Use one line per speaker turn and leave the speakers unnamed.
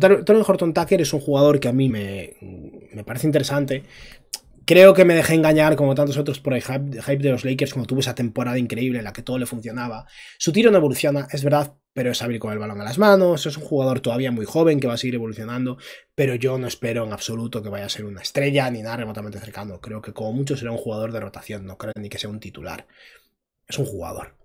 Tony Horton Tucker es un jugador que a mí me, parece interesante. Creo que me dejé engañar como tantos otros por el hype, de los Lakers, como tuvo esa temporada increíble en la que todo le funcionaba. Su tiro no evoluciona, es verdad, pero es abrir con el balón a las manos. Es un jugador todavía muy joven que va a seguir evolucionando, pero yo no espero en absoluto que vaya a ser una estrella ni nada remotamente cercano. Creo que como mucho será un jugador de rotación, no creo ni que sea un titular. Es un jugador.